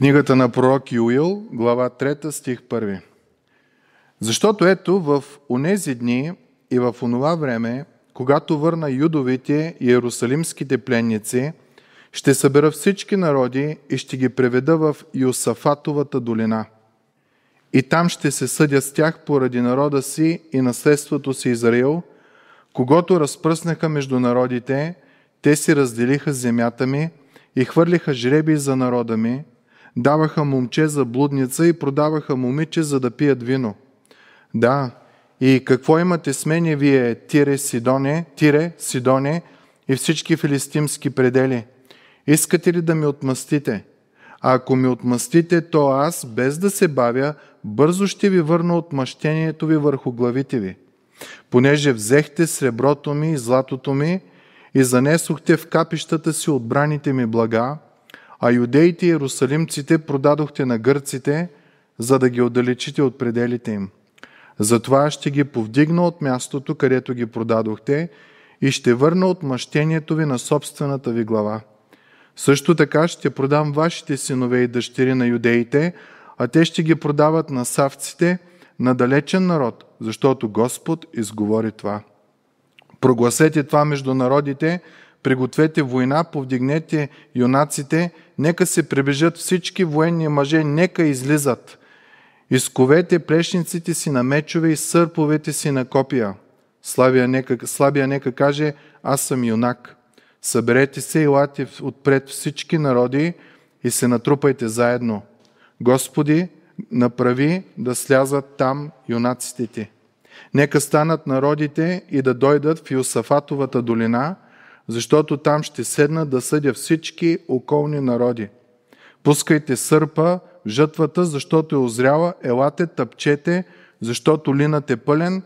Книгата на пророк Юил, глава 3, стих 1. Защото ето в онези дни и в онова време, когато върна юдовите и иерусалимските пленници, ще събера всички народи и ще ги преведа в Йосафатовата долина. И там ще се съдя с тях поради народа си и наследството си Израил, когато разпръснаха между народите, те си разделиха земята ми и хвърлиха жреби за народа ми – даваха момче за блудница и продаваха момиче, за да пият вино. Да, и какво имате с мене вие, Тире Сидоне, Тире Сидоне и всички филистимски предели? Искате ли да ми отмъстите? А ако ми отмъстите, то аз, без да се бавя, бързо ще ви върна отмъщението ви върху главите ви. Понеже взехте среброто ми и златото ми и занесохте в капищата си отбраните ми блага, а юдеите и иерусалимците продадохте на гърците, за да ги отдалечите от пределите им. Затова ще ги повдигна от мястото, където ги продадохте, и ще върна отмъщението ви на собствената ви глава. Също така ще продам вашите синове и дъщери на юдеите, а те ще ги продават на савците, на далечен народ, защото Господ изговори това. Прогласете това между народите – пригответе война, повдигнете юнаците, нека се прибежат всички военни мъже, нека излизат. Изковете плешниците си на мечове и сърповете си на копия. Слабия нека, слабия нека каже, аз съм юнак. Съберете се и лате отпред всички народи и се натрупайте заедно. Господи, направи да слязат там юнаците ти. Нека станат народите и да дойдат в Йосафатовата долина – защото там ще седна да съдя всички околни народи. Пускайте сърпа в жътвата, защото е озряла, елате, тъпчете, защото линът е пълен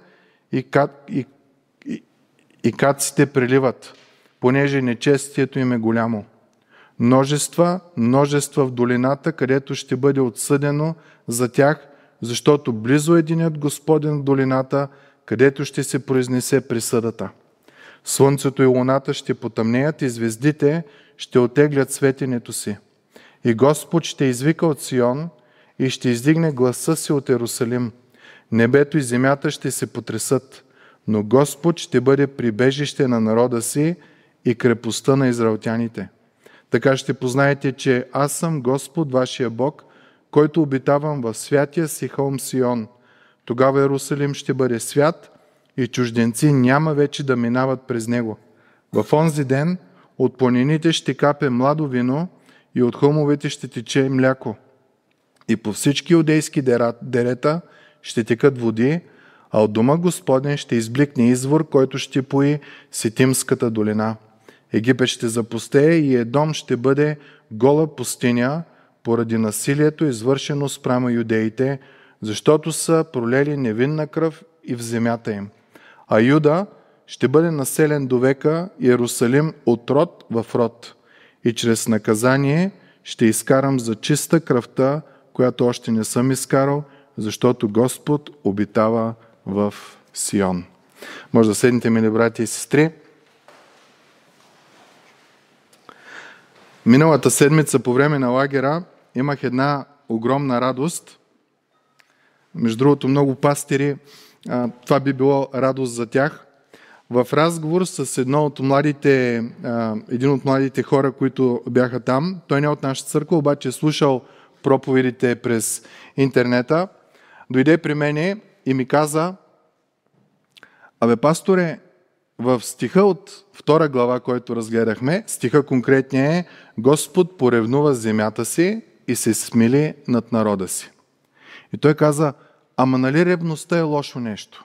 и, кат, и, и, и каците приливат, понеже нечестието им е голямо. Множества, множества в долината, където ще бъде отсъдено за тях, защото близо е единят Господен в долината, където ще се произнесе присъдата. Слънцето и луната ще потъмнеят и звездите ще отеглят светенето си. И Господ ще извика от Сион и ще издигне гласа си от Иерусалим. Небето и земята ще се потресат, но Господ ще бъде прибежище на народа си и крепостта на израелтяните. Така ще познаете, че аз съм Господ, вашия Бог, който обитавам в святия си холм Сион. Тогава Иерусалим ще бъде свят – и чужденци няма вече да минават през него. В онзи ден от планините ще капе младо вино и от хълмовете ще тече мляко. И по всички одейски дерета ще текат води, а от дома Господен ще избликне извор, който ще пои Ситимската долина. Египет ще запустее и Едом ще бъде гола пустиня поради насилието, извършено спрямо юдеите, защото са пролели невинна кръв и в земята им а Юда ще бъде населен до века Иерусалим от род в род и чрез наказание ще изкарам за чиста кръвта, която още не съм изкарал, защото Господ обитава в Сион. Може да седните, мили брати и сестри. Миналата седмица по време на лагера имах една огромна радост. Между другото, много пастири това би било радост за тях. В разговор с едно от младите, един от младите хора, които бяха там, той не е от нашата църква, обаче е слушал проповедите през интернета, дойде при мене и ми каза, абе пасторе, в стиха от втора глава, който разгледахме, стиха конкретния е Господ поревнува земята си и се смили над народа си. И той каза, Ама нали ревността е лошо нещо?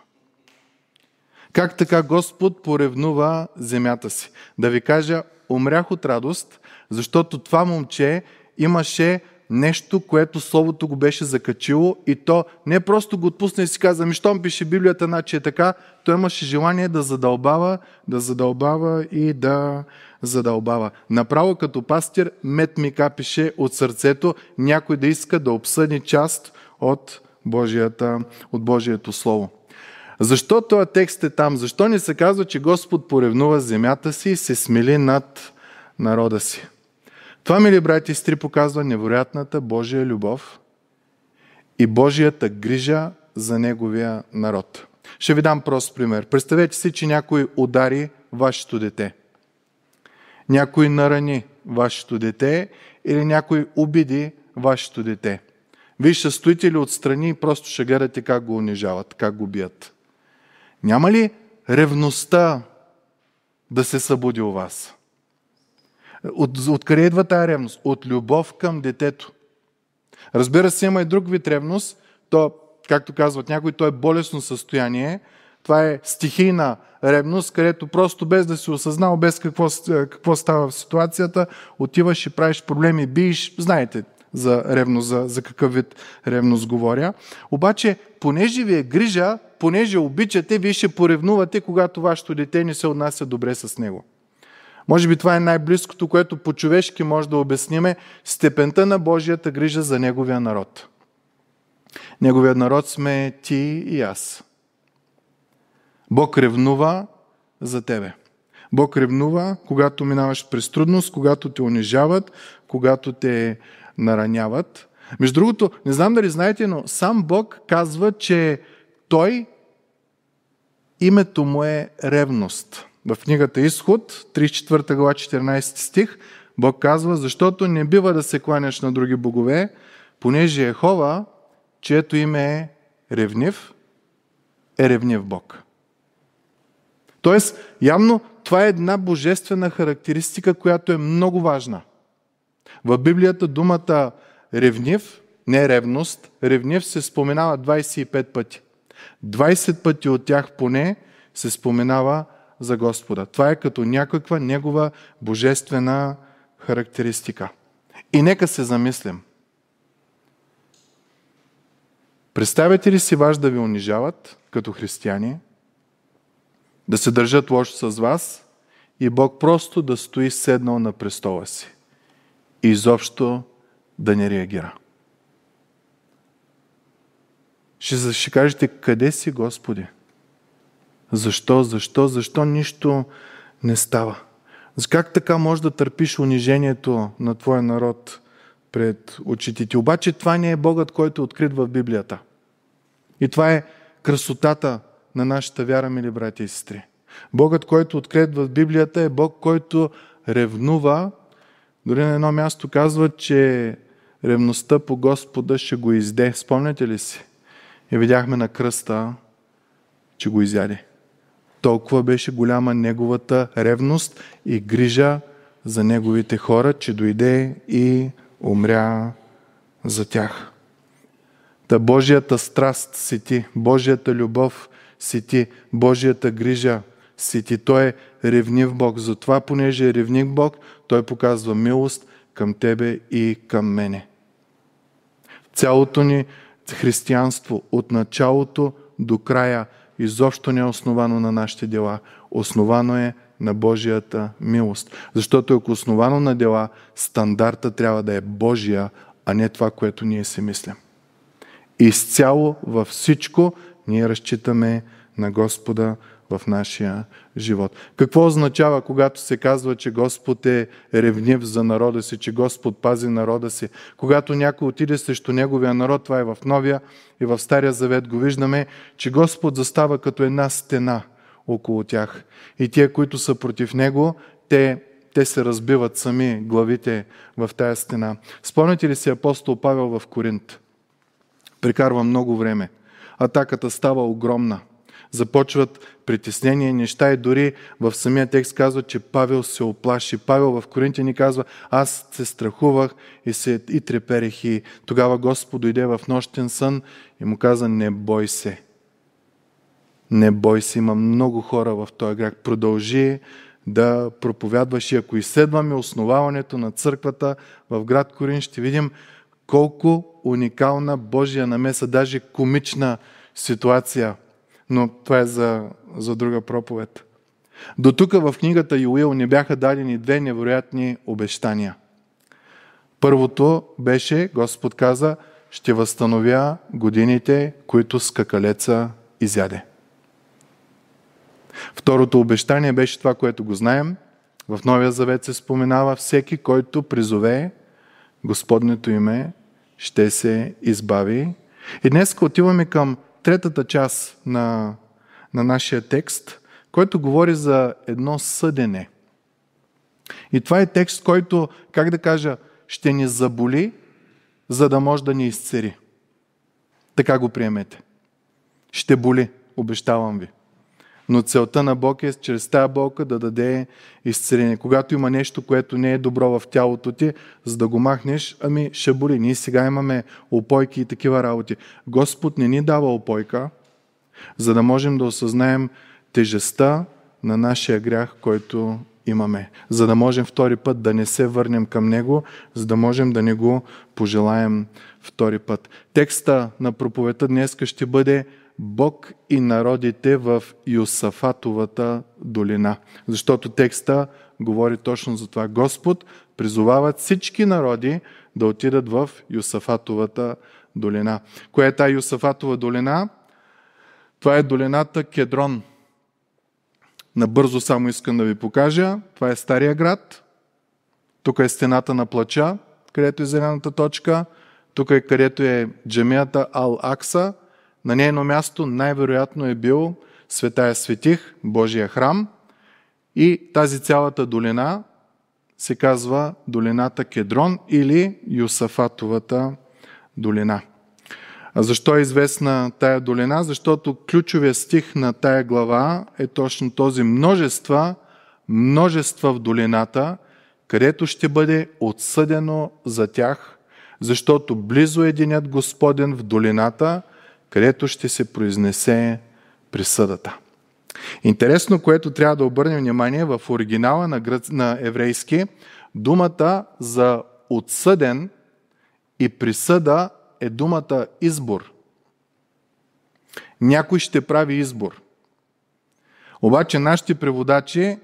Как така Господ поревнува земята си? Да ви кажа, умрях от радост, защото това момче имаше нещо, което Словото го беше закачило и то не просто го отпусна и си каза, ми щом пише Библията, значи е така, то имаше желание да задълбава, да задълбава и да задълбава. Направо като пастир, мет ми капише от сърцето някой да иска да обсъди част от Божията, от Божието Слово. Защо този текст е там? Защо ни се казва, че Господ поревнува земята си и се смили над народа си? Това, мили брати и сестри, показва невероятната Божия любов и Божията грижа за Неговия народ. Ще ви дам прост пример. Представете си, че някой удари вашето дете. Някой нарани вашето дете или някой обиди вашето дете – вие ще стоите ли отстрани и просто ще гледате как го унижават, как го бият. Няма ли ревността да се събуди у вас? От, откъде идва тази ревност? От любов към детето. Разбира се, има и друг вид ревност. То, както казват някои, то е болесно състояние. Това е стихийна ревност, където просто без да си осъзнал, без какво, какво става в ситуацията, отиваш и правиш проблеми, биеш. Знаете, за ревност, за, за какъв вид ревност говоря. Обаче, понеже ви е грижа, понеже обичате, вие ще поревнувате, когато вашето дете не се отнася добре с него. Може би това е най-близкото, което по-човешки може да обясниме степента на Божията грижа за Неговия народ. Неговия народ сме ти и аз. Бог ревнува за тебе. Бог ревнува, когато минаваш през трудност, когато те унижават, когато те нараняват. Между другото, не знам дали знаете, но сам Бог казва, че Той, името му е ревност. В книгата Изход, 34 глава, 14 стих, Бог казва, защото не бива да се кланяш на други богове, понеже Ехова, чието име е ревнив, е ревнив Бог. Тоест, явно това е една божествена характеристика, която е много важна. В Библията думата ревнив, не ревност, ревнив се споменава 25 пъти. 20 пъти от тях поне се споменава за Господа. Това е като някаква негова божествена характеристика. И нека се замислим. Представете ли си вас да ви унижават като християни, да се държат лошо с вас и Бог просто да стои седнал на престола си? изобщо да не реагира. Ще, ще кажете, къде си Господи? Защо, защо, защо нищо не става? Как така може да търпиш унижението на твоя народ пред очите ти? Обаче това не е Богът, който е открит в Библията. И това е красотата на нашата вяра, мили брати и сестри. Богът, който е открит в Библията е Бог, който ревнува дори на едно място казва, че ревността по Господа ще го изде. Спомняте ли си? И видяхме на кръста, че го изяде. Толкова беше голяма неговата ревност и грижа за неговите хора, че дойде и умря за тях. Та Божията страст си ти, Божията любов си ти, Божията грижа си ти. Той е ревнив Бог. Затова, понеже е ревнив Бог, той показва милост към тебе и към мене. Цялото ни християнство от началото до края изобщо не е основано на нашите дела. Основано е на Божията милост. Защото ако е основано на дела, стандарта трябва да е Божия, а не това, което ние си мислим. Изцяло във всичко ние разчитаме на Господа в нашия живот. Какво означава, когато се казва, че Господ е ревнив за народа си, че Господ пази народа си? Когато някой отиде срещу неговия народ, това е в Новия и в Стария Завет, го виждаме, че Господ застава като една стена около тях. И тия, които са против него, те те се разбиват сами главите в тая стена. Спомняте ли си апостол Павел в Коринт? Прикарва много време. Атаката става огромна започват притеснения, неща и дори в самия текст казва, че Павел се оплаши. Павел в Коринтия ни казва, аз се страхувах и, се, и треперех и тогава Господ дойде в нощен сън и му каза, не бой се. Не бой се, има много хора в този град. Продължи да проповядваш и ако изследваме основаването на църквата в град Корин, ще видим колко уникална Божия намеса, даже комична ситуация – но това е за, за друга проповед. До тук в книгата Юил не бяха дадени две невероятни обещания. Първото беше, Господ каза, ще възстановя годините, които скакалеца изяде. Второто обещание беше това, което го знаем. В Новия Завет се споменава всеки, който призове Господнето име, ще се избави. И днес отиваме към третата част на, на нашия текст, който говори за едно съдене. И това е текст, който, как да кажа, ще ни заболи, за да може да ни изцери. Така го приемете. Ще боли, обещавам ви. Но целта на Бог е чрез тази болка да даде изцеление. Когато има нещо, което не е добро в тялото ти, за да го махнеш, ами ще боли. Ние сега имаме опойки и такива работи. Господ не ни дава опойка, за да можем да осъзнаем тежестта на нашия грях, който имаме. За да можем втори път да не се върнем към Него, за да можем да не го пожелаем втори път. Текста на проповета днес ще бъде Бог и народите в Йосафатовата долина. Защото текста говори точно за това. Господ призовава всички народи да отидат в Йосафатовата долина. Коя е тази Йосафатова долина? Това е долината Кедрон. Набързо само искам да ви покажа. Това е Стария град. Тук е стената на плача, където е зелената точка. Тук е където е джамията Ал-Акса – на нейно място най-вероятно е бил Светая Светих, Божия храм. И тази цялата долина се казва долината Кедрон или Юсафатовата долина. А защо е известна тая долина? Защото ключовия стих на тая глава е точно този множества, множества в долината, където ще бъде отсъдено за тях, защото близо е Господен в долината – където ще се произнесе присъдата. Интересно, което трябва да обърнем внимание, в оригинала на, гръц... на еврейски думата за отсъден и присъда е думата избор. Някой ще прави избор. Обаче нашите преводачи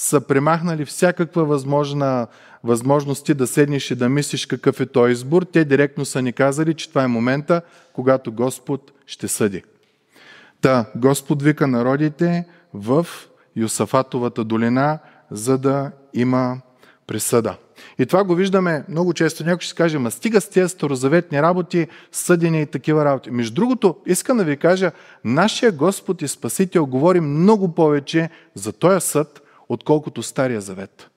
са премахнали всякаква възможна възможности да седнеш и да мислиш какъв е той избор, те директно са ни казали, че това е момента, когато Господ ще съди. Та, Господ вика народите в Йосафатовата долина, за да има присъда. И това го виждаме много често. Някой ще каже, ма стига с тези старозаветни работи, съдени и такива работи. Между другото, искам да ви кажа, нашия Господ и Спасител говори много повече за този съд, отколкото Стария завет.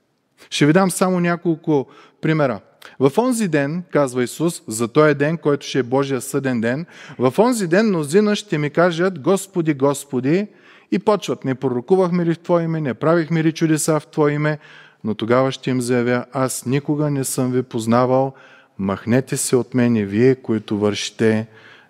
Ще ви дам само няколко примера. В онзи ден, казва Исус, за този е ден, който ще е Божия съден ден, в онзи ден мнозина ще ми кажат Господи, Господи, и почват. Не пророкувахме ли в Твое име, не правихме ли чудеса в Твое име, но тогава ще им заявя, аз никога не съм ви познавал, махнете се от мене вие, които вършите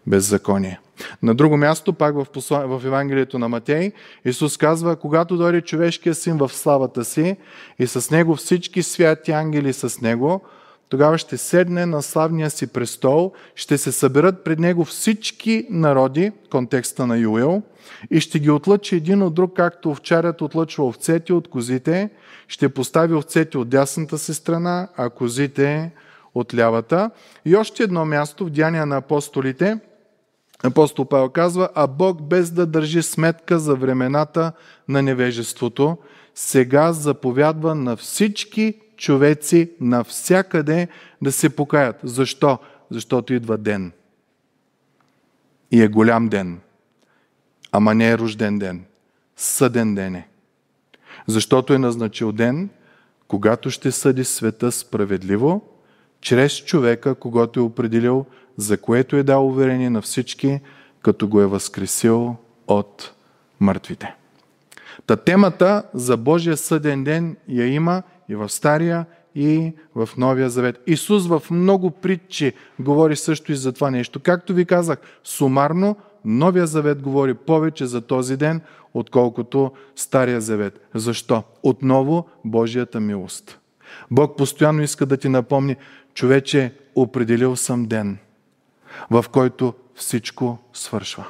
беззаконие. На друго място, пак в, Евангелието на Матей, Исус казва, когато дойде човешкия син в славата си и с него всички святи ангели с него, тогава ще седне на славния си престол, ще се съберат пред него всички народи, контекста на Юел, и ще ги отлъчи един от друг, както овчарят отлъчва овцете от козите, ще постави овцете от дясната си страна, а козите от лявата. И още едно място в Деяния на апостолите – Апостол Павел казва, а Бог без да държи сметка за времената на невежеството, сега заповядва на всички човеци навсякъде да се покаят. Защо? Защото идва ден. И е голям ден. Ама не е рожден ден. Съден ден е. Защото е назначил ден, когато ще съди света справедливо, чрез човека, когато е определил за което е дал уверение на всички, като го е възкресил от мъртвите. Та темата за Божия съден ден я има и в Стария, и в Новия Завет. Исус в много притчи говори също и за това нещо. Както ви казах, сумарно Новия Завет говори повече за този ден, отколкото Стария Завет. Защо? Отново Божията милост. Бог постоянно иска да ти напомни, човече, определил съм ден в който всичко свършва.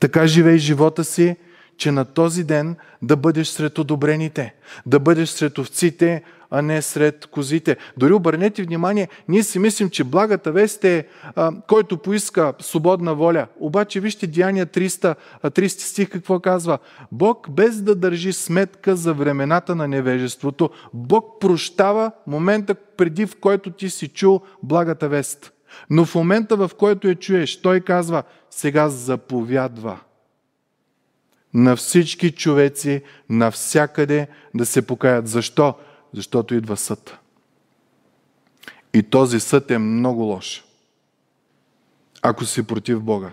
Така живей живота си, че на този ден да бъдеш сред одобрените, да бъдеш сред овците, а не сред козите. Дори обърнете внимание, ние си мислим, че благата вест е а, който поиска свободна воля. Обаче вижте Деяния 300, 30 стих какво казва. Бог без да държи сметка за времената на невежеството, Бог прощава момента преди в който ти си чул благата вест. Но в момента, в който я чуеш, той казва, сега заповядва на всички човеци, навсякъде да се покаят. Защо? Защото идва съд. И този съд е много лош. Ако си против Бога.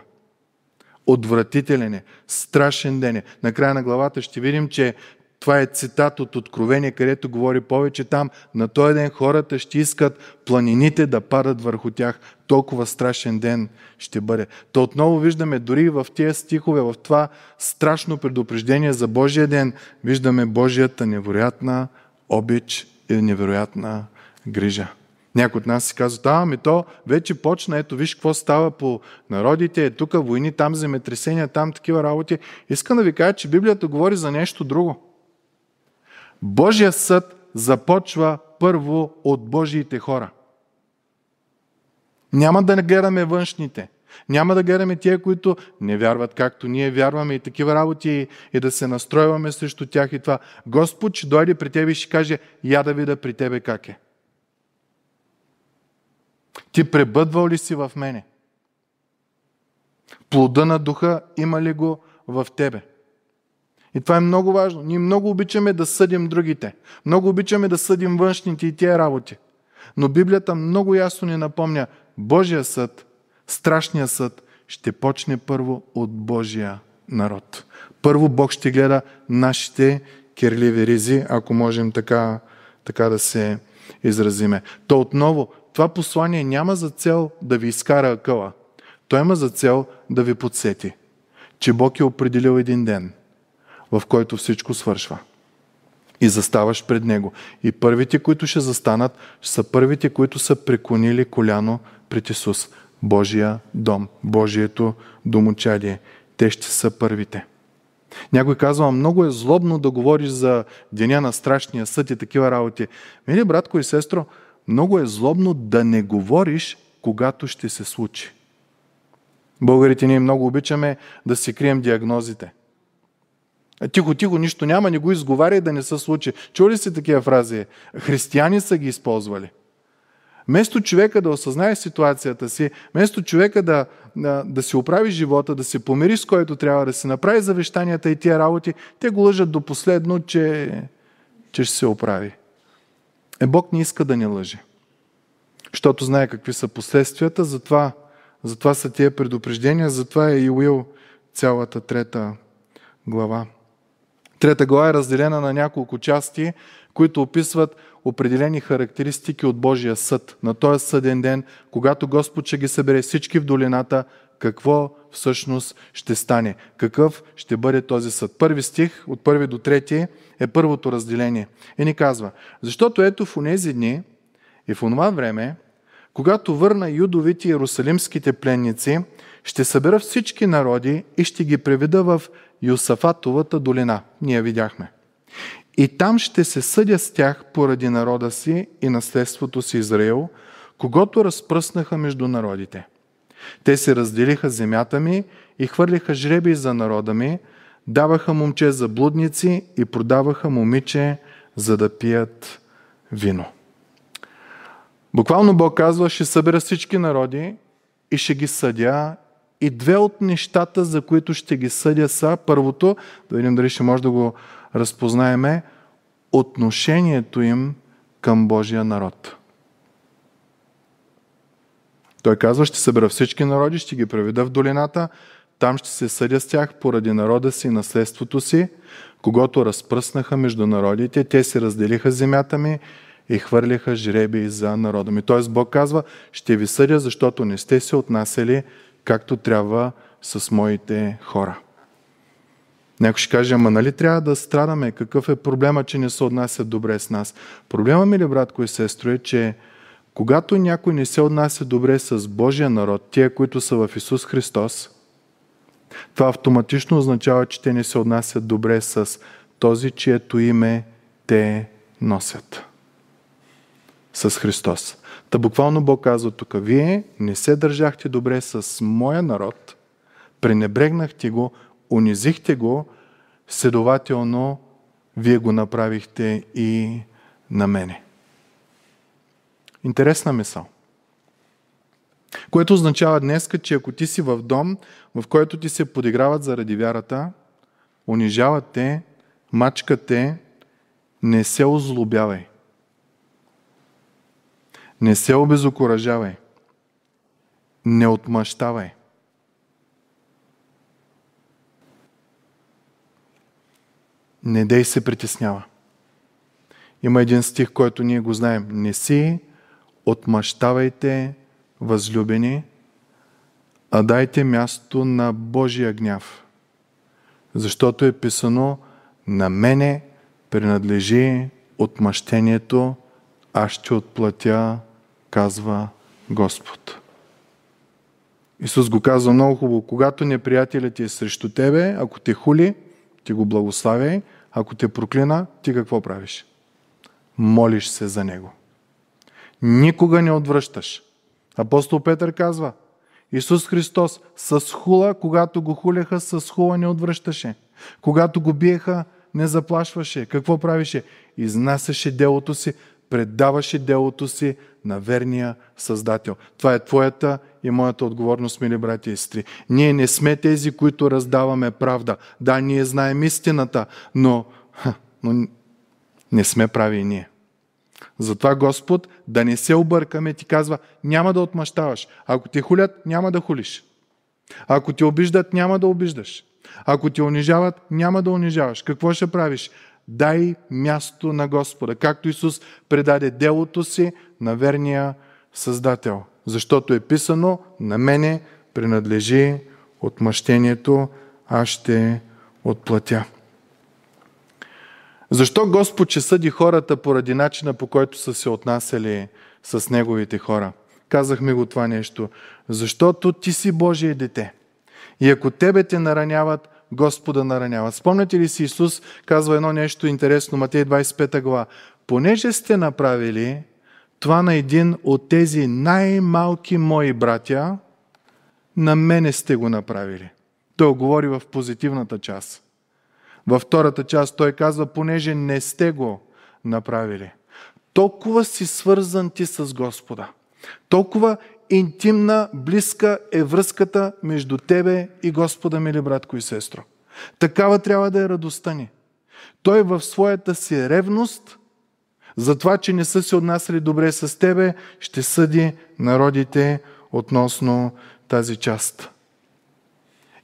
Отвратителен е, страшен ден е. Накрая на главата ще видим, че това е цитат от Откровение, където говори повече там. На този ден хората ще искат планините да падат върху тях. Толкова страшен ден ще бъде. То отново виждаме дори в тези стихове, в това страшно предупреждение за Божия ден, виждаме Божията невероятна обич и невероятна грижа. Някой от нас си казват, а, ами то вече почна, ето виж какво става по народите, е тук войни, там земетресения, там такива работи. Искам да ви кажа, че Библията говори за нещо друго. Божия съд започва първо от Божиите хора. Няма да не гледаме външните. Няма да гледаме тия, които не вярват както ние вярваме и такива работи и, и да се настройваме срещу тях и това. Господ ще дойде при тебе и ще каже, я да видя при тебе как е. Ти пребъдвал ли си в мене? Плода на духа има ли го в тебе? И това е много важно. Ние много обичаме да съдим другите. Много обичаме да съдим външните и тия работи. Но Библията много ясно ни напомня, Божия съд, страшния съд, ще почне първо от Божия народ. Първо Бог ще гледа нашите кирливи ризи, ако можем така, така да се изразиме. То отново, това послание няма за цел да ви изкара акъла. Той има за цел да ви подсети, че Бог е определил един ден – в който всичко свършва. И заставаш пред Него. И първите, които ще застанат, са първите, които са преклонили коляно пред Исус. Божия дом, Божието домочадие. Те ще са първите. Някой казва, много е злобно да говориш за деня на страшния съд и такива работи. Мили братко и сестро, много е злобно да не говориш, когато ще се случи. Българите ние много обичаме да си крием диагнозите – Тихо-тихо, нищо няма, не го изговаря и да не се случи. Чули си такива фрази? Християни са ги използвали. Место човека да осъзнае ситуацията си, место човека да, да, да си оправи живота, да се помири с който трябва, да се направи завещанията и тия работи, те го лъжат до последно, че, че ще се оправи. Е, Бог не иска да ни лъже. Защото знае какви са последствията, затова, затова са тия предупреждения, затова е и Уил цялата трета глава. Трета глава е разделена на няколко части, които описват определени характеристики от Божия съд. На този съден ден, когато Господ ще ги събере всички в долината, какво всъщност ще стане? Какъв ще бъде този съд? Първи стих, от първи до трети, е първото разделение. И ни казва, защото ето в онези дни и в онова време, когато върна юдовите и иерусалимските пленници, ще събера всички народи и ще ги преведа в Йосафатовата долина. Ние видяхме. И там ще се съдя с тях поради народа си и наследството си Израил, когато разпръснаха между народите. Те се разделиха земята ми и хвърлиха жреби за народа ми, даваха момче за блудници и продаваха момиче, за да пият вино. Буквално Бог казва, ще събера всички народи и ще ги съдя и две от нещата, за които ще ги съдя са, първото, да видим дали ще може да го разпознаеме, отношението им към Божия народ. Той казва, ще събера всички народи, ще ги преведа в долината, там ще се съдя с тях поради народа си и наследството си, когато разпръснаха между народите, те си разделиха земята ми и хвърлиха жреби за народа ми. Тоест Бог казва, ще ви съдя, защото не сте се отнасяли както трябва с моите хора. Някой ще каже, ама нали трябва да страдаме? Какъв е проблема, че не се отнасят добре с нас? Проблема ми ли, братко и сестро, е, че когато някой не се отнася добре с Божия народ, тия, които са в Исус Христос, това автоматично означава, че те не се отнасят добре с този, чието име те носят с Христос. Та буквално Бог казва тук, вие не се държахте добре с моя народ, пренебрегнахте го, унизихте го, следователно вие го направихте и на мене. Интересна мисъл. Което означава днес, че ако ти си в дом, в който ти се подиграват заради вярата, унижават те, мачкат те, не се озлобявай. Не се обезокоръжавай. Не отмъщавай. Не дей се притеснява. Има един стих, който ние го знаем. Не си отмъщавайте възлюбени, а дайте място на Божия гняв. Защото е писано на мене принадлежи отмъщението, аз ще отплатя казва Господ. Исус го казва много хубаво. Когато неприятелят е срещу тебе, ако те хули, ти го благославяй. Ако те проклина, ти какво правиш? Молиш се за него. Никога не отвръщаш. Апостол Петър казва, Исус Христос с хула, когато го хуляха, с хула не отвръщаше. Когато го биеха, не заплашваше. Какво правише? Изнасяше делото си предаваше делото си на верния Създател. Това е твоята и моята отговорност, мили брати и сестри. Ние не сме тези, които раздаваме правда. Да, ние знаем истината, но, ха, но не сме прави и ние. Затова Господ, да не се объркаме, ти казва, няма да отмъщаваш. Ако ти хулят, няма да хулиш. Ако те обиждат, няма да обиждаш. Ако те унижават, няма да унижаваш. Какво ще правиш? Дай място на Господа, както Исус предаде делото си на верния Създател. Защото е писано, на мене принадлежи отмъщението, аз ще отплатя. Защо Господ ще съди хората поради начина по който са се отнасяли с Неговите хора? Казахме го това нещо. Защото ти си Божие дете. И ако тебе те нараняват, Господа наранява. Спомняте ли си Исус казва едно нещо интересно, Матей 25 глава. Понеже сте направили това на един от тези най-малки мои братя, на мене сте го направили. Той говори в позитивната част. Във втората част той казва, понеже не сте го направили. Толкова си свързан ти с Господа. Толкова интимна, близка е връзката между тебе и Господа, мили братко и сестро. Такава трябва да е радостта ни. Той в своята си ревност, за това, че не са се отнасяли добре с тебе, ще съди народите относно тази част.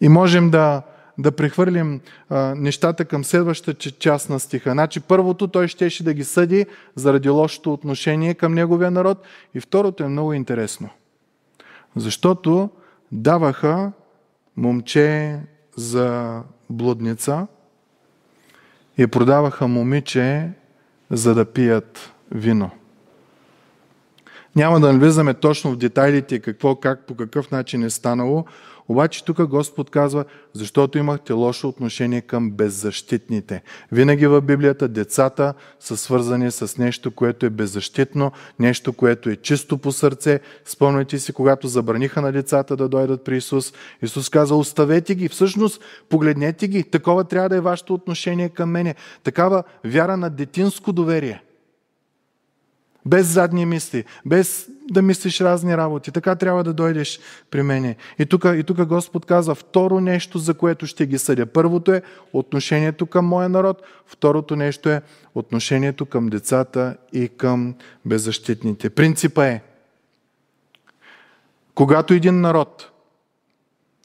И можем да, да прехвърлим а, нещата към следващата част на стиха. Значи първото той щеше да ги съди заради лошото отношение към неговия народ и второто е много интересно. Защото даваха момче за блудница и продаваха момиче, за да пият вино. Няма да навлизаме точно в детайлите какво, как, по какъв начин е станало, обаче тук Господ казва, защото имахте лошо отношение към беззащитните. Винаги в Библията децата са свързани с нещо, което е беззащитно, нещо, което е чисто по сърце. Спомняйте си, когато забраниха на децата да дойдат при Исус, Исус каза, оставете ги, всъщност погледнете ги, такова трябва да е вашето отношение към мене. Такава вяра на детинско доверие – без задни мисли, без да мислиш разни работи. Така трябва да дойдеш при мене. И тук, и Господ казва второ нещо, за което ще ги съдя. Първото е отношението към моя народ. Второто нещо е отношението към децата и към беззащитните. Принципа е, когато един народ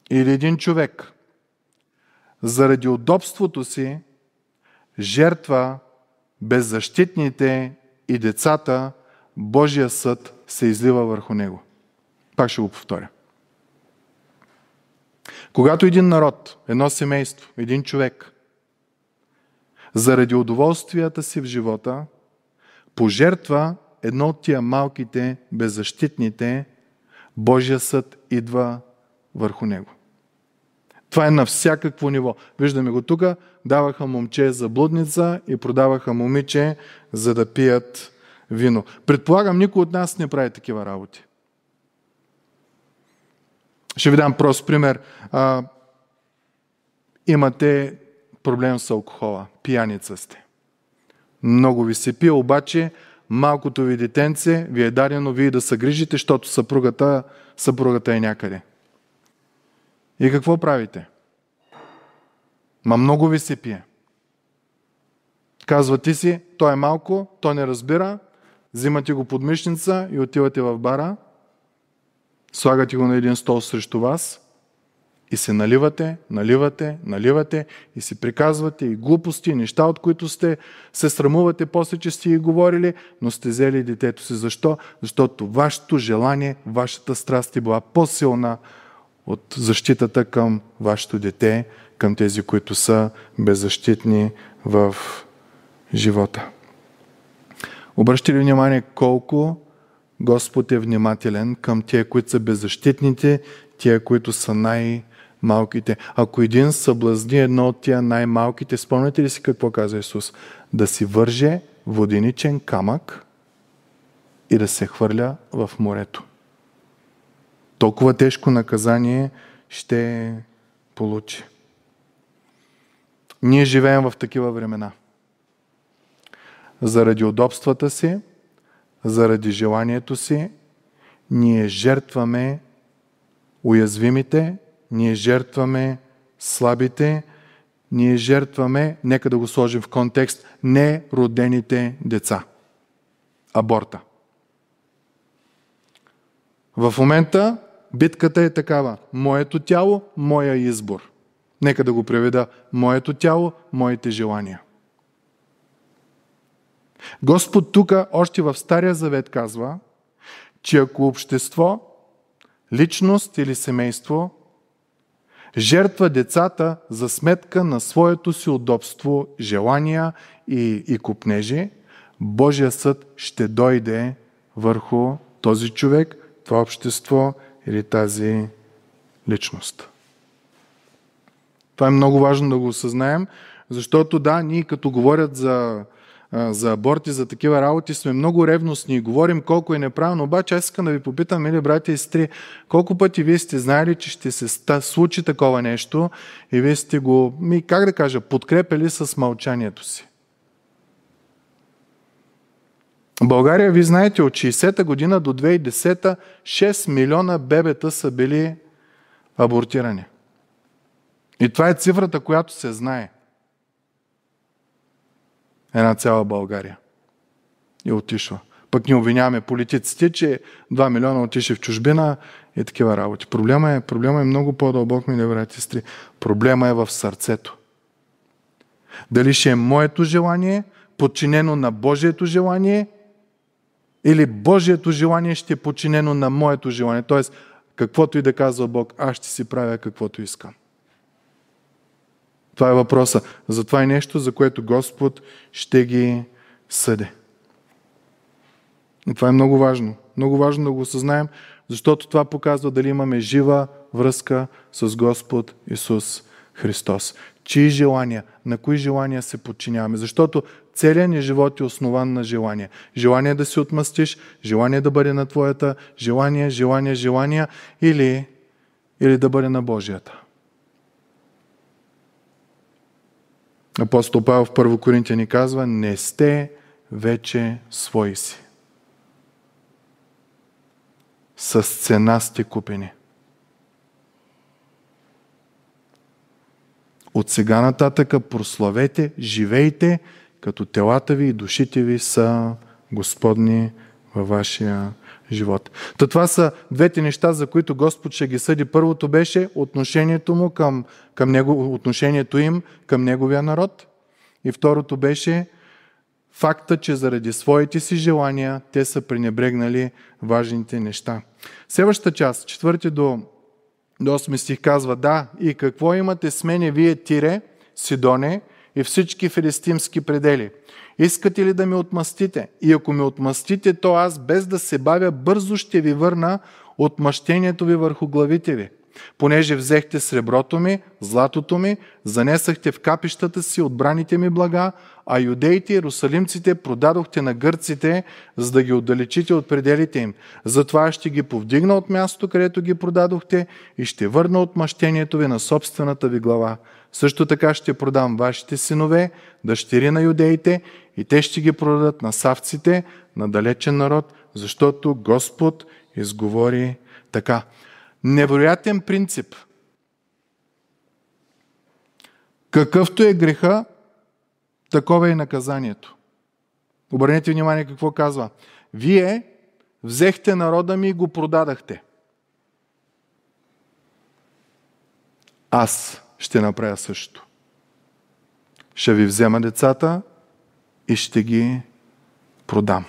или един човек заради удобството си жертва беззащитните и децата, Божия съд се излива върху него. Пак ще го повторя. Когато един народ, едно семейство, един човек, заради удоволствията си в живота, пожертва едно от тия малките, беззащитните, Божия съд идва върху него. Това е на всякакво ниво. Виждаме го тук, даваха момче за блудница и продаваха момиче, за да пият вино. Предполагам, никой от нас не прави такива работи. Ще ви дам прост пример. А, имате проблем с алкохола, пияница сте. Много ви се пие, обаче малкото ви детенце ви е дарено вие да се грижите, защото съпругата, съпругата е някъде. И какво правите? Ма много ви се пие. Казва ти си, той е малко, той не разбира, взимате го под мишница и отивате в бара, слагате го на един стол срещу вас и се наливате, наливате, наливате и си приказвате и глупости, и неща, от които сте се срамувате после, че сте и говорили, но сте взели детето си. Защо? Защото вашето желание, вашата страст е била по-силна от защитата към вашето дете, към тези, които са беззащитни в живота. Обръщате ли внимание колко Господ е внимателен към тия, които са беззащитните, тия, които са най-малките. Ако един съблазни едно от тия най-малките, спомняте ли си какво каза Исус? Да си върже воденичен камък и да се хвърля в морето. Толкова тежко наказание ще получи. Ние живеем в такива времена. Заради удобствата си, заради желанието си, ние жертваме уязвимите, ние жертваме слабите, ние жертваме, нека да го сложим в контекст, неродените деца. Аборта. В момента битката е такава. Моето тяло, моя избор – Нека да го преведа моето тяло, моите желания. Господ тук, още в Стария завет, казва, че ако общество, личност или семейство жертва децата за сметка на своето си удобство, желания и, и купнежи, Божия съд ще дойде върху този човек, това общество или тази личност. Това е много важно да го осъзнаем, защото да, ние като говорят за, за аборти, за такива работи, сме много ревностни и говорим колко е неправилно. Обаче аз искам да ви попитам, мили братя и сестри, колко пъти вие сте знаели, че ще се случи такова нещо и вие сте го, ми, как да кажа, подкрепили с мълчанието си? България, ви знаете, от 60-та година до 2010-та 6 милиона бебета са били абортирани. И това е цифрата, която се знае. Една цяла България. И отишва. Пък ни обвиняваме политиците, че 2 милиона отиши в чужбина и такива работи. Проблема е, проблема е много по-дълбок, мили брати сестри. Проблема е в сърцето. Дали ще е моето желание, подчинено на Божието желание, или Божието желание ще е подчинено на моето желание. Тоест, каквото и да казва Бог, аз ще си правя каквото искам. Това е въпроса. Затова е нещо, за което Господ ще ги съде. И това е много важно. Много важно да го осъзнаем, защото това показва дали имаме жива връзка с Господ Исус Христос. Чии желания, на кои желания се подчиняваме. Защото целият ни живот е основан на желания. Желание да се отмъстиш, желание да бъде на твоята, желание, желание, желание или, или да бъде на Божията. Апостол Павел в Първо Коринтия ни казва, не сте вече свои си. С цена сте купени. От сега нататъка прославете, живейте, като телата ви и душите ви са Господни във вашия живот. Та това са двете неща, за които Господ ще ги съди. Първото беше отношението му към, към него, отношението им към неговия народ. И второто беше факта, че заради своите си желания те са пренебрегнали важните неща. Следващата част, четвърти до, до 8 стих казва, да, и какво имате с мене вие, Тире, Сидоне и всички филистимски предели – Искате ли да ми отмъстите? И ако ми отмъстите, то аз без да се бавя бързо ще ви върна отмъщението ви върху главите ви. Понеже взехте среброто ми, златото ми, занесахте в капищата си отбраните ми блага, а юдеите и русалимците продадохте на гърците, за да ги отдалечите от пределите им. Затова ще ги повдигна от мястото, където ги продадохте и ще върна отмъщението ви на собствената ви глава. Също така ще продам вашите синове, дъщери на юдеите и те ще ги продадат на савците, на далечен народ, защото Господ изговори така. Невероятен принцип. Какъвто е греха, такова е наказанието. Обърнете внимание какво казва. Вие взехте народа ми и го продадахте. Аз ще направя също. Ще ви взема децата, и ще ги продам.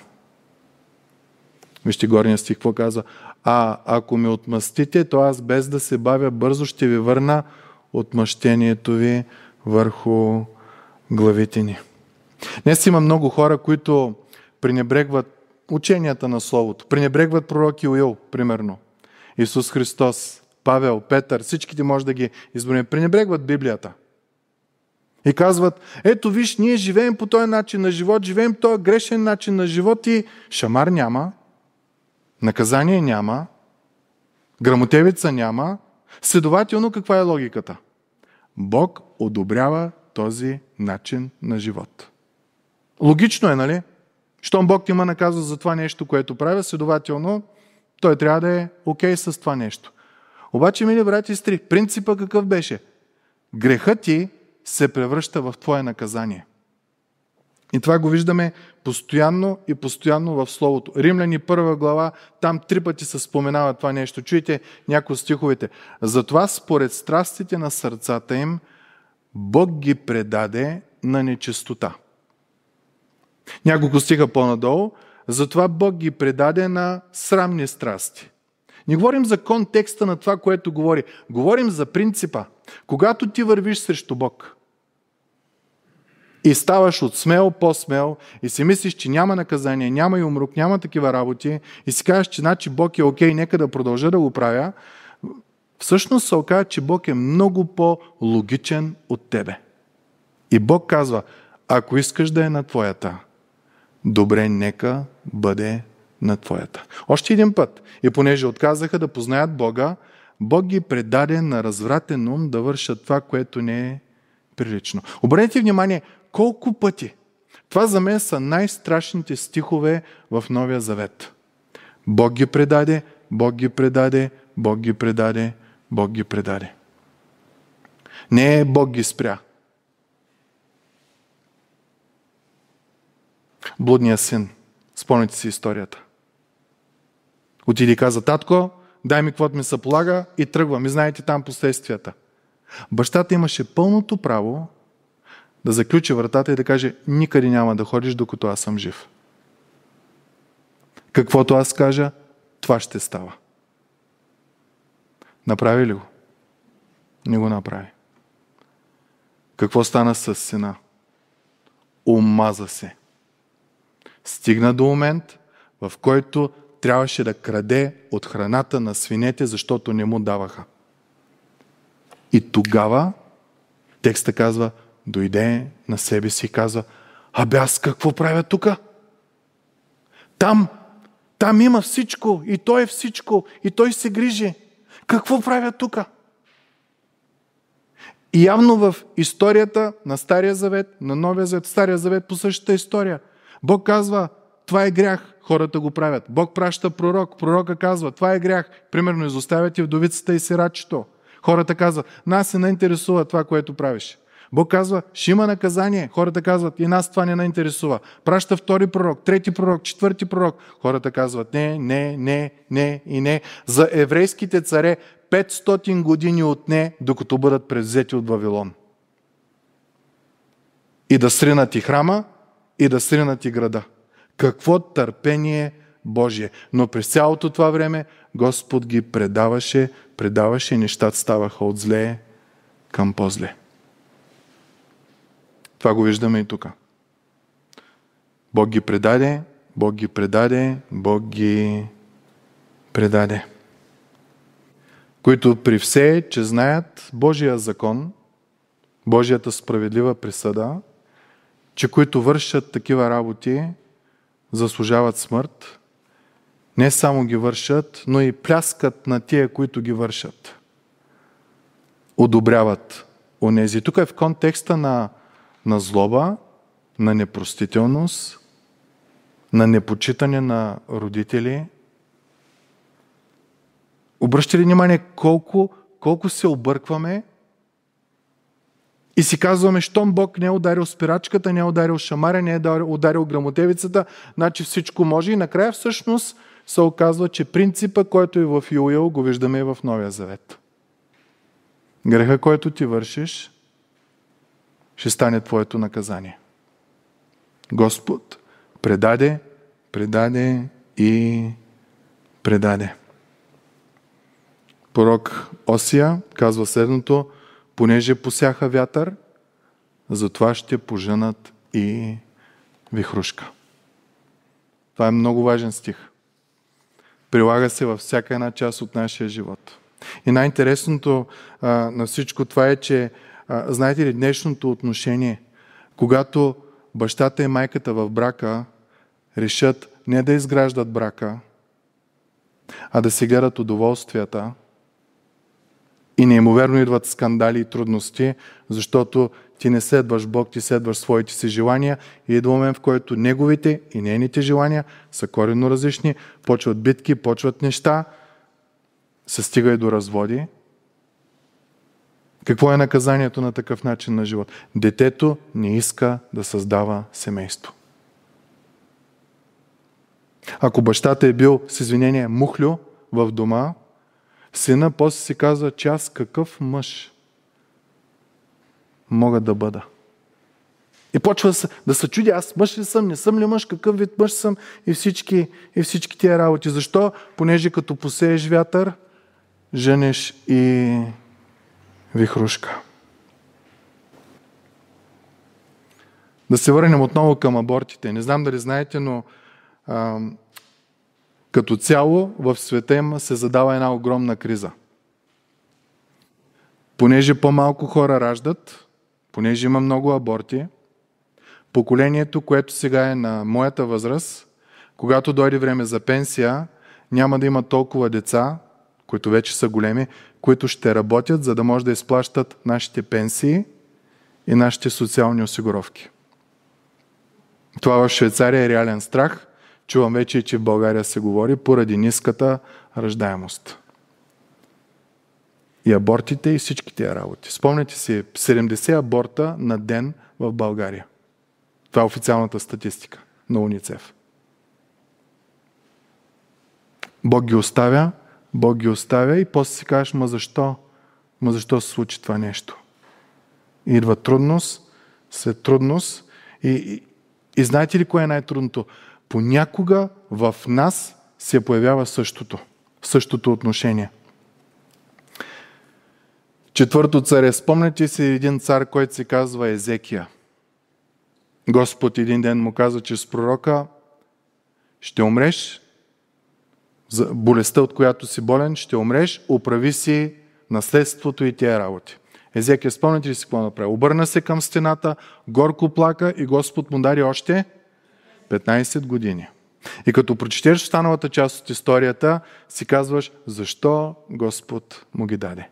Вижте горния стих какво казва. А ако ми отмъстите, то аз без да се бавя бързо ще ви върна отмъщението ви върху главите ни. Днес има много хора, които пренебрегват ученията на Словото, пренебрегват пророки Иоил, примерно. Исус Христос, Павел, Петър, всичките може да ги изборим. Пренебрегват Библията – и казват, ето виж, ние живеем по този начин на живот, живеем по този грешен начин на живот и шамар няма, наказание няма, грамотевица няма. Следователно, каква е логиката? Бог одобрява този начин на живот. Логично е, нали? Щом Бог ти има наказва за това нещо, което правя, следователно, той трябва да е окей okay с това нещо. Обаче, мили брати и стри, принципа какъв беше? Грехът ти се превръща в Твое наказание. И това го виждаме постоянно и постоянно в Словото. Римляни първа глава, там три пъти се споменава това нещо. Чуете някои от стиховете. Затова според страстите на сърцата им, Бог ги предаде на нечистота. Няколко стиха по-надолу. Затова Бог ги предаде на срамни страсти. Не говорим за контекста на това, което говори. Говорим за принципа. Когато ти вървиш срещу Бог, и ставаш от смел по-смел и си мислиш, че няма наказание, няма и умрук, няма такива работи и си казваш, че значи Бог е окей, нека да продължа да го правя. Всъщност се оказва, че Бог е много по-логичен от тебе. И Бог казва, ако искаш да е на твоята, добре, нека бъде на твоята. Още един път. И понеже отказаха да познаят Бога, Бог ги предаде на развратен ум да вършат това, което не е прилично. Обърнете внимание, колко пъти? Това за мен са най-страшните стихове в Новия Завет. Бог ги предаде, Бог ги предаде, Бог ги предаде, Бог ги предаде. Не е Бог ги спря. Блудният син. Спомните си историята. Отиди и каза, татко, дай ми каквото ми се полага и тръгвам. И знаете там последствията. Бащата имаше пълното право да заключи вратата и да каже, никъде няма да ходиш, докато аз съм жив. Каквото аз кажа, това ще става. Направи ли го? Не го направи. Какво стана с сина? Омаза се. Стигна до момент, в който трябваше да краде от храната на свинете, защото не му даваха. И тогава текста казва, дойде на себе си и каза, абе аз какво правя тук? Там, там има всичко и той е всичко и той се грижи. Какво правя тук? И явно в историята на Стария Завет, на Новия Завет, Стария Завет по същата история. Бог казва, това е грях, хората го правят. Бог праща пророк, пророка казва, това е грях. Примерно и вдовицата и сирачето. Хората казват, нас се не интересува това, което правиш. Бог казва, ще има наказание. Хората казват, и нас това не наинтересува. интересува. Праща втори пророк, трети пророк, четвърти пророк. Хората казват, не, не, не, не и не. За еврейските царе 500 години отне, докато бъдат превзети от Вавилон. И да сринат и храма, и да сринат и града. Какво търпение Божие. Но през цялото това време Господ ги предаваше, предаваше и нещата ставаха от зле към по-зле. Това го виждаме и тук. Бог ги предаде, Бог ги предаде, Бог ги предаде. Които при все, че знаят Божия закон, Божията справедлива присъда, че които вършат такива работи, заслужават смърт, не само ги вършат, но и пляскат на тия, които ги вършат. Одобряват онези. Тук е в контекста на на злоба, на непростителност, на непочитане на родители. Обръщате ли внимание колко, колко се объркваме и си казваме, щом Бог не е ударил спирачката, не е ударил шамаря, не е ударил грамотевицата, значи всичко може. И накрая всъщност се оказва, че принципа, който е в Юил, го виждаме и в Новия Завет. Греха, който ти вършиш, ще стане твоето наказание. Господ предаде, предаде и предаде. Порок Осия казва следното, понеже посяха вятър, затова ще поженат и вихрушка. Това е много важен стих. Прилага се във всяка една част от нашия живот. И най-интересното а, на всичко това е, че а, знаете ли, днешното отношение, когато бащата и майката в брака решат не да изграждат брака, а да се гледат удоволствията, и неимоверно идват скандали и трудности, защото ти не следваш Бог, ти следваш своите си желания и идва момент, в който неговите и нейните желания са коренно различни, почват битки, почват неща, се стига и до разводи – какво е наказанието на такъв начин на живот? Детето не иска да създава семейство. Ако бащата е бил, с извинение, мухлю в дома, сина после си казва, че аз какъв мъж мога да бъда. И почва да се чуди, аз мъж ли съм, не съм ли мъж, какъв вид мъж съм и всички, и всички тия работи. Защо? Понеже като посееш вятър, женеш и вихрушка. Да се върнем отново към абортите. Не знам дали знаете, но а, като цяло в света им се задава една огромна криза. Понеже по-малко хора раждат, понеже има много аборти, поколението, което сега е на моята възраст, когато дойде време за пенсия, няма да има толкова деца, които вече са големи, които ще работят, за да може да изплащат нашите пенсии и нашите социални осигуровки. Това в Швейцария е реален страх. Чувам вече, че в България се говори поради ниската ръждаемост. И абортите и всички тези работи. Спомняте си, 70 аборта на ден в България. Това е официалната статистика на УНИЦЕФ. Бог ги оставя Бог ги оставя и после си кажеш, ма защо? Ма защо се случи това нещо? И идва трудност, след трудност и, и, и знаете ли кое е най-трудното? Понякога в нас се появява същото, същото отношение. Четвърто царе. Спомняте си един цар, който се казва Езекия. Господ един ден му каза, че с пророка ще умреш, за болестта, от която си болен, ще умреш, управи си наследството и тия работи. Езекия, спомняте ли си какво направи? Обърна се към стената, горко плака и Господ му дари още 15 години. И като прочетеш останалата част от историята, си казваш, защо Господ му ги даде?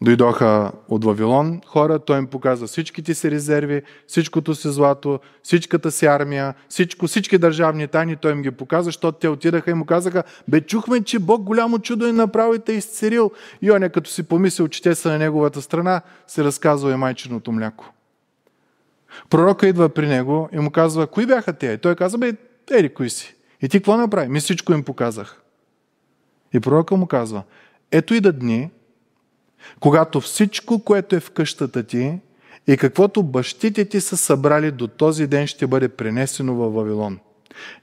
Дойдоха от Вавилон хора, той им показа всичките си резерви, всичкото си злато, всичката си армия, всичко, всички държавни тайни, той им ги показа, защото те отидаха и му казаха, бе чухме, че Бог голямо чудо е направил и те е изцерил. И он е като си помислил, че те са на неговата страна, се разказва и майченото мляко. Пророка идва при него и му казва, кои бяха те? И той каза, бе, ери кои си. И ти какво направи? Ми всичко им показах. И пророка му казва, ето и да дни, когато всичко, което е в къщата ти и каквото бащите ти са събрали до този ден, ще бъде пренесено във Вавилон.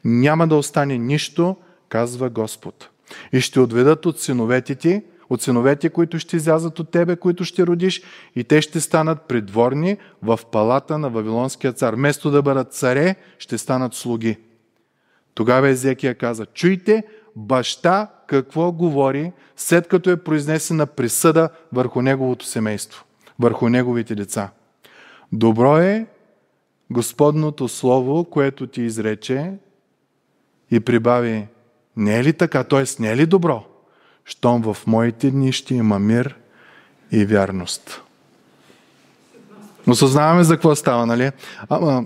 Няма да остане нищо, казва Господ. И ще отведат от синовете ти, от синовете, които ще излязат от тебе, които ще родиш, и те ще станат придворни в палата на Вавилонския цар. Вместо да бъдат царе, ще станат слуги. Тогава Езекия каза, чуйте, баща какво говори, след като е произнесена присъда върху неговото семейство, върху неговите деца. Добро е Господното Слово, което ти изрече и прибави, не е ли така, т.е. не е ли добро, щом в моите дни ще има мир и вярност. Но съзнаваме за какво става, нали? Ама,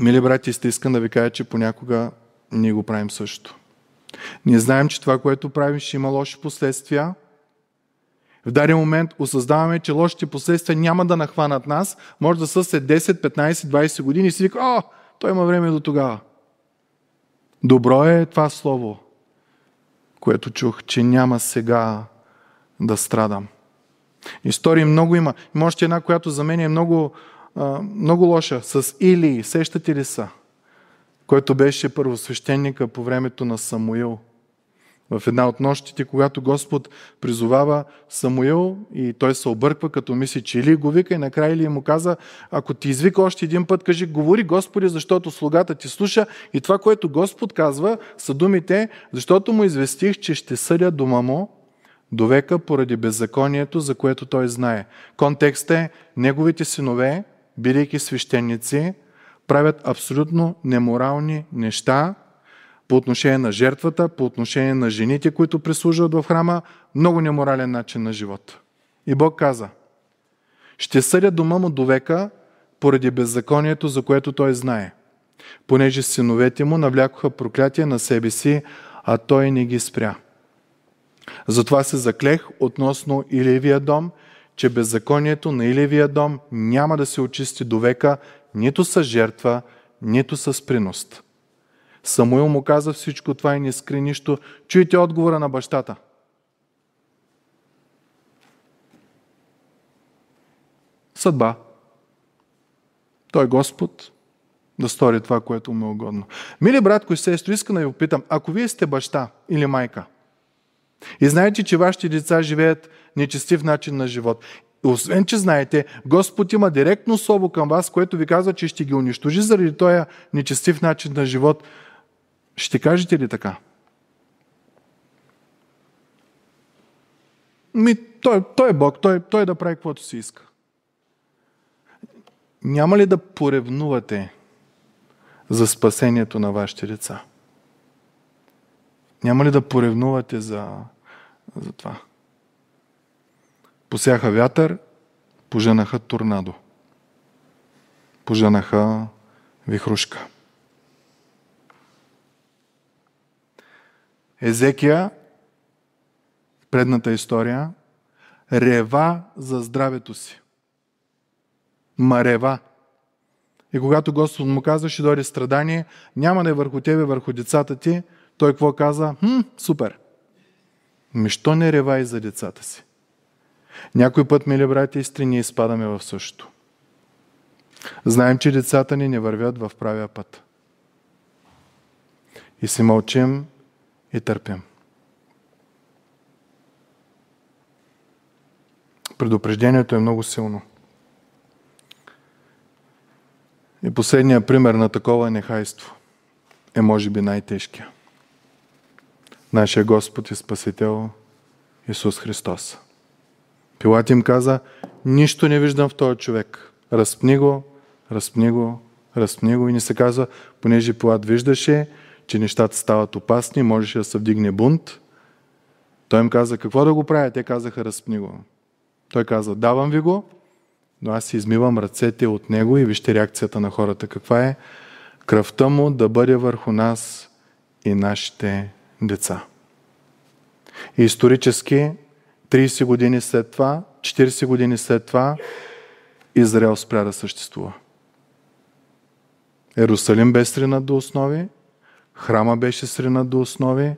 мили брати, сте искам да ви кажа, че понякога ние го правим също. Ние знаем, че това, което правим, ще има лоши последствия. В даден момент осъзнаваме, че лошите последствия няма да нахванат нас. Може да са след 10, 15, 20 години и си вика, о, той има време до тогава. Добро е това слово, което чух, че няма сега да страдам. Истории много има. Има още една, която за мен е много, много лоша. С или, сещате ли са? който беше първосвещеника по времето на Самуил. В една от нощите, когато Господ призовава Самуил и той се обърква, като мисли, че или го вика и накрая или му каза, ако ти извика още един път, кажи, говори Господи, защото слугата ти слуша и това, което Господ казва, са думите, защото му известих, че ще съдя дома му до века поради беззаконието, за което той знае. Контекстът е, неговите синове, бидейки свещеници, правят абсолютно неморални неща по отношение на жертвата, по отношение на жените, които прислужват в храма, много неморален начин на живот. И Бог каза, ще съдя дома му до века поради беззаконието, за което той знае, понеже синовете му навлякоха проклятие на себе си, а той не ги спря. Затова се заклех относно Илевия дом, че беззаконието на Илевия дом няма да се очисти до века нито с жертва, нито с приност. Самуил му каза всичко това и не скри нищо. Чуйте отговора на бащата. Съдба. Той е Господ да стори това, което му е угодно. Мили братко и сестро, искам да ви опитам, ако вие сте баща или майка и знаете, че вашите деца живеят нечестив начин на живот освен, че знаете, Господ има директно слово към вас, което ви казва, че ще ги унищожи заради този нечестив начин на живот. Ще кажете ли така? Ми, той, той е Бог, той, той е да прави каквото си иска. Няма ли да поревнувате за спасението на вашите деца? Няма ли да поревнувате за, за това? посяха вятър, поженаха торнадо, поженаха вихрушка. Езекия, предната история, рева за здравето си. Ма рева. И когато Господ му каза, ще дойде страдание, няма да е върху тебе, върху децата ти, той какво каза? Хм, супер. Ми, що не рева и за децата си? Някой път, мили брати и сестри, ние изпадаме в същото. Знаем, че децата ни не вървят в правия път. И си мълчим и търпим. Предупреждението е много силно. И последният пример на такова нехайство е може би най-тежкия. Нашия Господ и Спасител Исус Христос. Пилат им каза, нищо не виждам в този човек. Разпни го, разпни го, разпни го и ни се казва, понеже Пилат виждаше, че нещата стават опасни, можеше да се вдигне бунт. Той им каза, какво да го правя? Те казаха, разпни го. Той каза, давам ви го, но аз си измивам ръцете от него и вижте реакцията на хората каква е. Кръвта му да бъде върху нас и нашите деца. И исторически 30 години след това, 40 години след това, Израел спря да съществува. Ерусалим бе сринат до основи, храма беше сринат до основи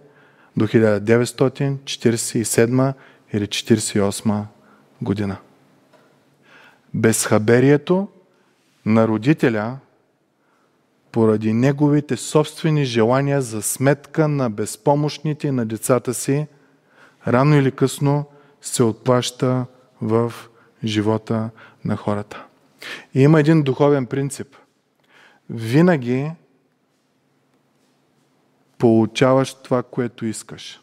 до 1947 или 48 година. Безхаберието на родителя поради неговите собствени желания за сметка на безпомощните на децата си, рано или късно се отплаща в живота на хората. И има един духовен принцип. Винаги получаваш това, което искаш.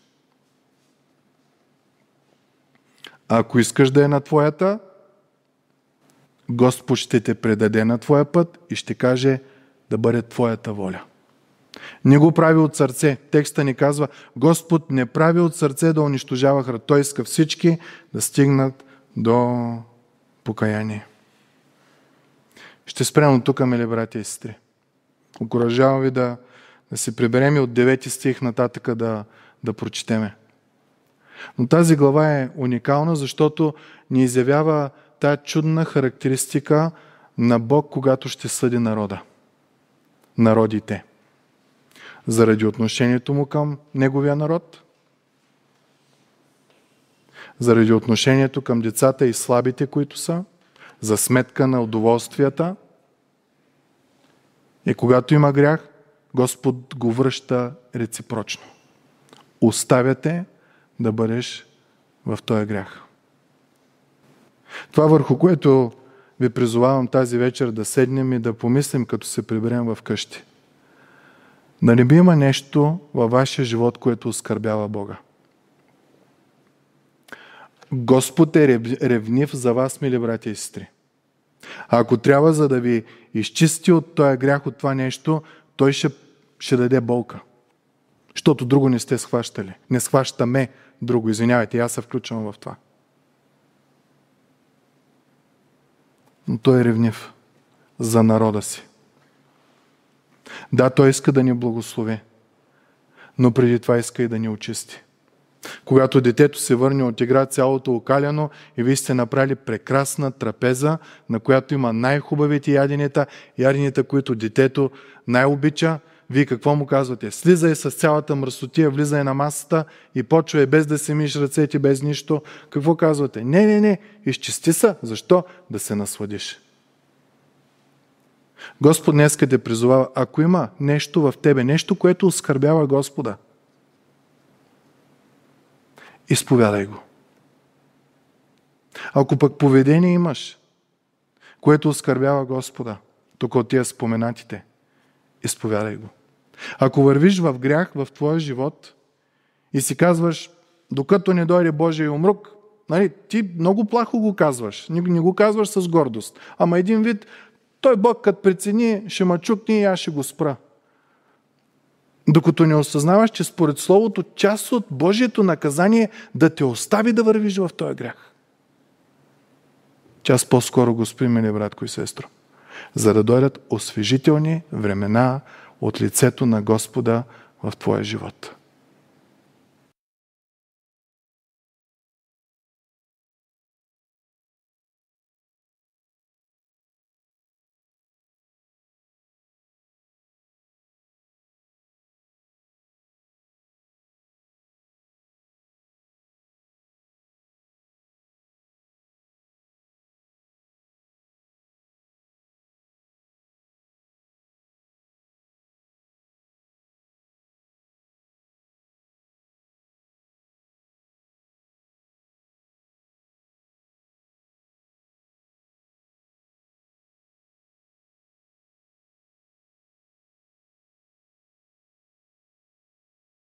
Ако искаш да е на твоята, Господ ще те предаде на твоя път и ще каже да бъде твоята воля. Не го прави от сърце. Текста ни казва, Господ не прави от сърце да унищожава храна. Той иска всички да стигнат до покаяние. Ще спрем от тук, мили брати и сестри. Окоръжавам ви да, да се приберем и от 9 стих нататък да, да прочетеме. Но тази глава е уникална, защото ни изявява тая чудна характеристика на Бог, когато ще съди народа. Народите – заради отношението му към неговия народ, заради отношението към децата и слабите, които са, за сметка на удоволствията. И когато има грях, Господ го връща реципрочно. Оставяте да бъдеш в този грях. Това върху което ви призовавам тази вечер да седнем и да помислим, като се приберем в къщи. Нали би има нещо във вашия живот, което оскърбява Бога? Господ е ревнив за вас, мили братя и сестри. А ако трябва, за да ви изчисти от този грях, от това нещо, той ще, ще даде болка. Защото друго не сте схващали. Не схващаме друго. Извинявайте, аз се включвам в това. Но той е ревнив за народа си. Да, Той иска да ни благослови, но преди това иска и да ни очисти. Когато детето се върне от игра цялото окаляно и вие сте направили прекрасна трапеза, на която има най-хубавите яденета, яденета, които детето най-обича, вие какво му казвате? Слизай с цялата мръсотия, влизай на масата и почвай без да се миш ръцете, без нищо. Какво казвате? Не, не, не, изчисти са. Защо? Да се насладиш. Господ днеска те призовава, ако има нещо в тебе, нещо, което оскърбява Господа, изповядай го. Ако пък поведение имаш, което оскърбява Господа, тук от тия споменатите, изповядай го. Ако вървиш в грях в твоя живот и си казваш, докато не дойде Божия умрук, нали, ти много плахо го казваш, не го казваш с гордост. Ама един вид, той Бог като прецени, ще ма чукне и аз ще го спра. Докато не осъзнаваш, че според Словото, част от Божието наказание да те остави да вървиш в този грях. Час по-скоро го спри, мили братко и сестро. За да дойдат освежителни времена от лицето на Господа в твоя живот.